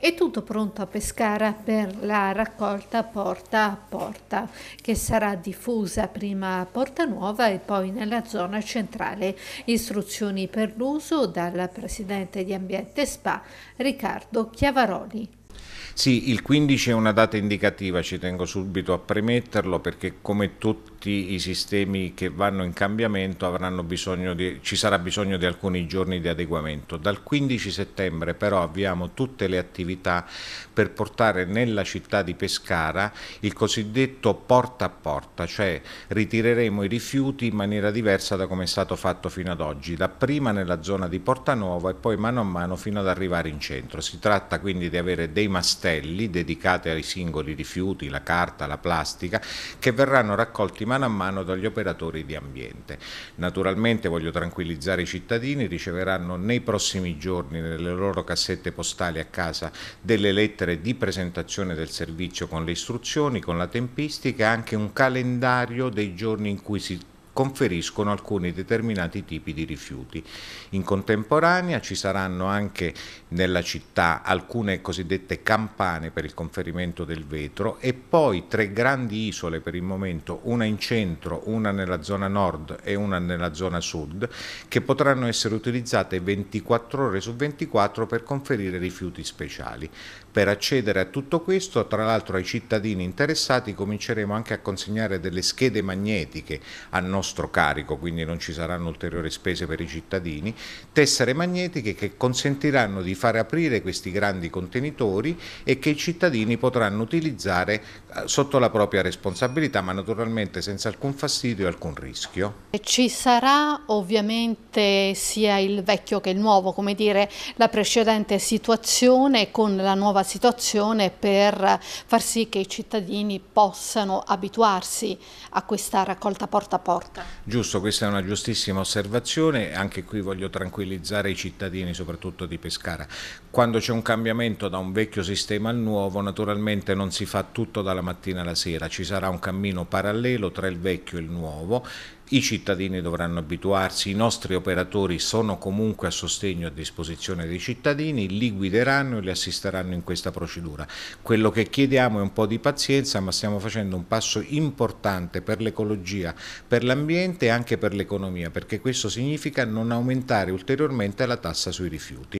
È tutto pronto a Pescara per la raccolta porta a porta che sarà diffusa prima a Porta Nuova e poi nella zona centrale. Istruzioni per l'uso dal Presidente di Ambiente Spa Riccardo Chiavaroli. Sì, il 15 è una data indicativa, ci tengo subito a premetterlo perché come tutti tutti i sistemi che vanno in cambiamento di, ci sarà bisogno di alcuni giorni di adeguamento. Dal 15 settembre però avviamo tutte le attività per portare nella città di Pescara il cosiddetto porta a porta, cioè ritireremo i rifiuti in maniera diversa da come è stato fatto fino ad oggi, dapprima nella zona di Porta Nuova e poi mano a mano fino ad arrivare in centro. Si tratta quindi di avere dei mastelli dedicati ai singoli rifiuti, la carta, la plastica, che verranno raccolti mano a mano dagli operatori di ambiente. Naturalmente voglio tranquillizzare i cittadini, riceveranno nei prossimi giorni nelle loro cassette postali a casa delle lettere di presentazione del servizio con le istruzioni, con la tempistica, e anche un calendario dei giorni in cui si conferiscono alcuni determinati tipi di rifiuti. In contemporanea ci saranno anche nella città alcune cosiddette campane per il conferimento del vetro e poi tre grandi isole per il momento, una in centro, una nella zona nord e una nella zona sud, che potranno essere utilizzate 24 ore su 24 per conferire rifiuti speciali. Per accedere a tutto questo, tra l'altro ai cittadini interessati cominceremo anche a consegnare delle schede magnetiche a nostro nostro carico, quindi non ci saranno ulteriori spese per i cittadini, tessere magnetiche che consentiranno di fare aprire questi grandi contenitori e che i cittadini potranno utilizzare eh, sotto la propria responsabilità, ma naturalmente senza alcun fastidio e alcun rischio. Ci sarà ovviamente sia il vecchio che il nuovo, come dire, la precedente situazione con la nuova situazione per far sì che i cittadini possano abituarsi a questa raccolta porta a porta fatta. Giusto, questa è una giustissima osservazione, anche qui voglio tranquillizzare i cittadini, soprattutto di Pescara. Quando c'è un cambiamento da un vecchio sistema al nuovo, naturalmente non si fa tutto dalla mattina alla sera, ci sarà un cammino parallelo tra il vecchio e il nuovo i cittadini dovranno abituarsi, i nostri operatori sono comunque a sostegno e a disposizione dei cittadini, li guideranno e li assisteranno in questa procedura. Quello che chiediamo è un po' di pazienza, ma stiamo facendo un passo importante per l'ecologia, per l'ambiente e anche per l'economia, perché questo significa non aumentare ulteriormente la tassa sui rifiuti.